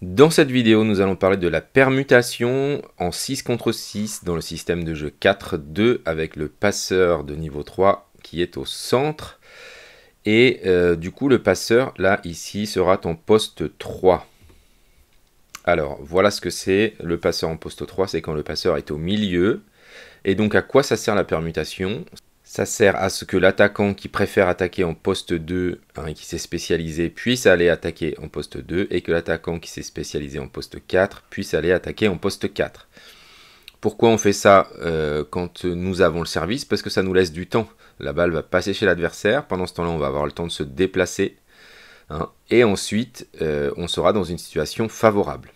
Dans cette vidéo, nous allons parler de la permutation en 6 contre 6 dans le système de jeu 4-2 avec le passeur de niveau 3 qui est au centre. Et euh, du coup, le passeur, là, ici, sera en poste 3. Alors, voilà ce que c'est le passeur en poste 3, c'est quand le passeur est au milieu. Et donc, à quoi ça sert la permutation ça sert à ce que l'attaquant qui préfère attaquer en poste 2 et hein, qui s'est spécialisé puisse aller attaquer en poste 2 et que l'attaquant qui s'est spécialisé en poste 4 puisse aller attaquer en poste 4. Pourquoi on fait ça euh, quand nous avons le service Parce que ça nous laisse du temps. La balle va passer chez l'adversaire, pendant ce temps-là on va avoir le temps de se déplacer hein, et ensuite euh, on sera dans une situation favorable.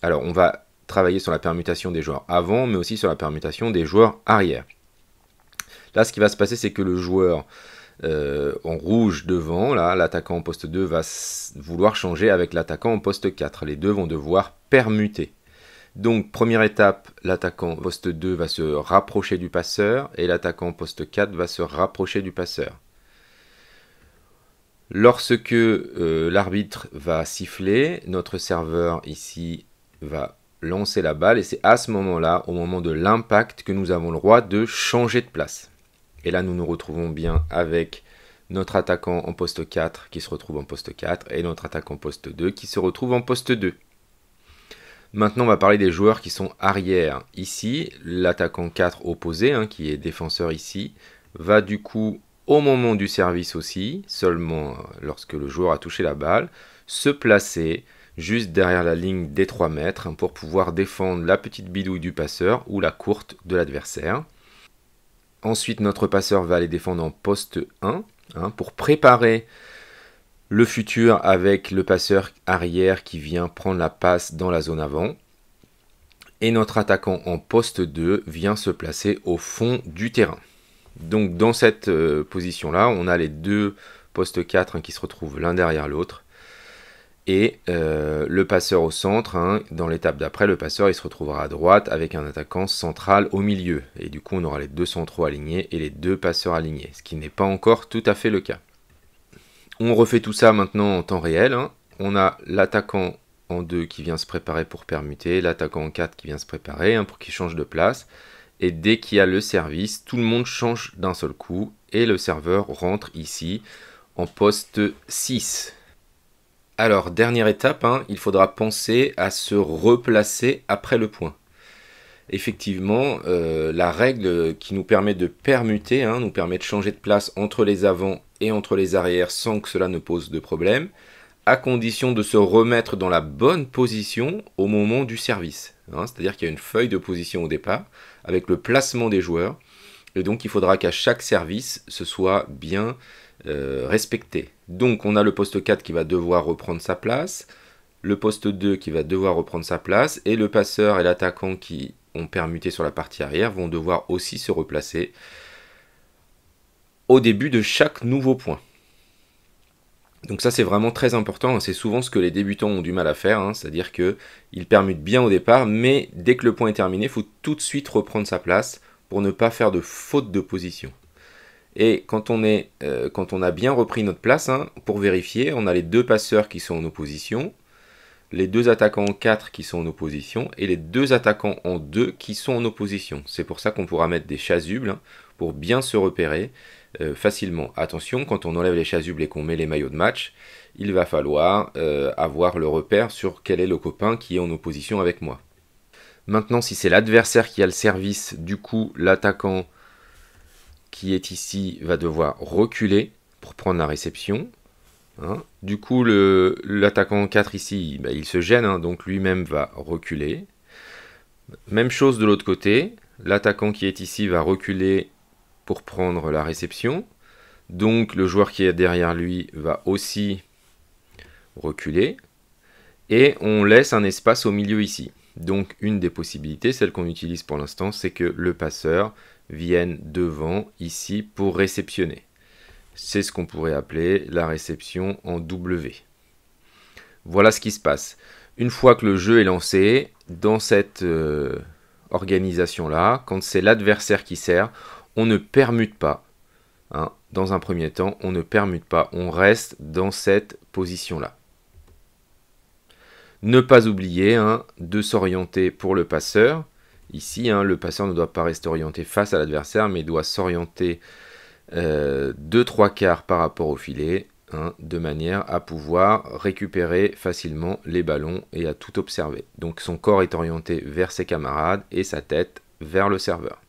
Alors on va travailler sur la permutation des joueurs avant mais aussi sur la permutation des joueurs arrière. Là, ce qui va se passer, c'est que le joueur euh, en rouge devant, là, l'attaquant en poste 2 va vouloir changer avec l'attaquant en poste 4. Les deux vont devoir permuter. Donc, première étape, l'attaquant poste 2 va se rapprocher du passeur et l'attaquant poste 4 va se rapprocher du passeur. Lorsque euh, l'arbitre va siffler, notre serveur ici va lancer la balle et c'est à ce moment-là, au moment de l'impact, que nous avons le droit de changer de place. Et là, nous nous retrouvons bien avec notre attaquant en poste 4 qui se retrouve en poste 4 et notre attaquant en poste 2 qui se retrouve en poste 2. Maintenant, on va parler des joueurs qui sont arrière. Ici, l'attaquant 4 opposé, hein, qui est défenseur ici, va du coup, au moment du service aussi, seulement euh, lorsque le joueur a touché la balle, se placer juste derrière la ligne des 3 mètres hein, pour pouvoir défendre la petite bidouille du passeur ou la courte de l'adversaire. Ensuite, notre passeur va aller défendre en poste 1 hein, pour préparer le futur avec le passeur arrière qui vient prendre la passe dans la zone avant. Et notre attaquant en poste 2 vient se placer au fond du terrain. Donc dans cette euh, position-là, on a les deux postes 4 hein, qui se retrouvent l'un derrière l'autre. Et euh, le passeur au centre, hein, dans l'étape d'après, le passeur il se retrouvera à droite avec un attaquant central au milieu. Et du coup, on aura les deux centraux alignés et les deux passeurs alignés, ce qui n'est pas encore tout à fait le cas. On refait tout ça maintenant en temps réel. Hein. On a l'attaquant en 2 qui vient se préparer pour permuter, l'attaquant en 4 qui vient se préparer hein, pour qu'il change de place. Et dès qu'il y a le service, tout le monde change d'un seul coup et le serveur rentre ici en poste 6. Alors, dernière étape, hein, il faudra penser à se replacer après le point. Effectivement, euh, la règle qui nous permet de permuter, hein, nous permet de changer de place entre les avant et entre les arrières sans que cela ne pose de problème, à condition de se remettre dans la bonne position au moment du service. Hein, c'est-à-dire qu'il y a une feuille de position au départ avec le placement des joueurs, et donc il faudra qu'à chaque service, ce soit bien euh, respecté. Donc on a le poste 4 qui va devoir reprendre sa place, le poste 2 qui va devoir reprendre sa place, et le passeur et l'attaquant qui ont permuté sur la partie arrière vont devoir aussi se replacer au début de chaque nouveau point. Donc ça c'est vraiment très important, hein. c'est souvent ce que les débutants ont du mal à faire, hein. c'est-à-dire qu'ils permutent bien au départ, mais dès que le point est terminé, il faut tout de suite reprendre sa place pour ne pas faire de faute de position. Et quand on, est, euh, quand on a bien repris notre place, hein, pour vérifier, on a les deux passeurs qui sont en opposition, les deux attaquants en 4 qui sont en opposition, et les deux attaquants en 2 qui sont en opposition. C'est pour ça qu'on pourra mettre des chasubles hein, pour bien se repérer euh, facilement. Attention, quand on enlève les chasubles et qu'on met les maillots de match, il va falloir euh, avoir le repère sur quel est le copain qui est en opposition avec moi. Maintenant, si c'est l'adversaire qui a le service, du coup, l'attaquant qui est ici va devoir reculer pour prendre la réception. Hein. Du coup, l'attaquant 4 ici, bah, il se gêne, hein, donc lui-même va reculer. Même chose de l'autre côté, l'attaquant qui est ici va reculer pour prendre la réception. Donc le joueur qui est derrière lui va aussi reculer. Et on laisse un espace au milieu ici. Donc une des possibilités, celle qu'on utilise pour l'instant, c'est que le passeur viennent devant ici pour réceptionner. C'est ce qu'on pourrait appeler la réception en W. Voilà ce qui se passe. Une fois que le jeu est lancé, dans cette euh, organisation-là, quand c'est l'adversaire qui sert, on ne permute pas. Hein. dans un premier temps, on ne permute pas, on reste dans cette position-là. Ne pas oublier hein, de s'orienter pour le passeur, Ici, hein, le passeur ne doit pas rester orienté face à l'adversaire, mais doit s'orienter 2-3 euh, trois quarts par rapport au filet, hein, de manière à pouvoir récupérer facilement les ballons et à tout observer. Donc son corps est orienté vers ses camarades et sa tête vers le serveur.